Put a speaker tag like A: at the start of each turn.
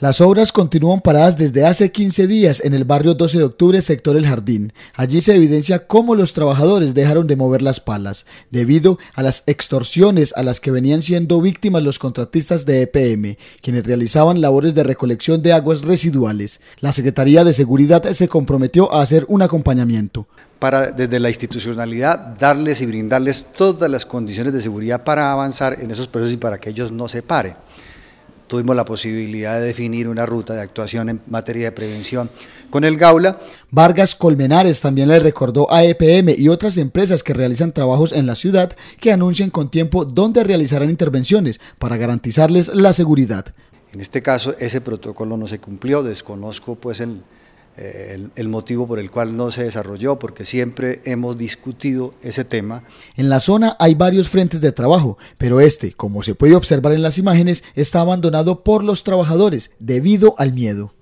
A: Las obras continúan paradas desde hace 15 días en el barrio 12 de octubre, sector El Jardín. Allí se evidencia cómo los trabajadores dejaron de mover las palas, debido a las extorsiones a las que venían siendo víctimas los contratistas de EPM, quienes realizaban labores de recolección de aguas residuales. La Secretaría de Seguridad se comprometió a hacer un
B: acompañamiento para desde la institucionalidad darles y brindarles todas las condiciones de seguridad para avanzar en esos procesos y para que ellos no se paren tuvimos la posibilidad de definir una ruta de actuación en materia de prevención con el Gaula. Vargas Colmenares
A: también le recordó a EPM y otras empresas que realizan trabajos en la ciudad que anuncien con tiempo dónde realizarán intervenciones para garantizarles la seguridad.
B: En este caso ese protocolo no se cumplió, desconozco pues el, eh, el, motivo por el cual no se desarrolló, porque siempre hemos discutido ese tema.
A: En la zona hay varios frentes de trabajo, pero este, como se puede observar en las imágenes, está abandonado por los trabajadores debido al miedo.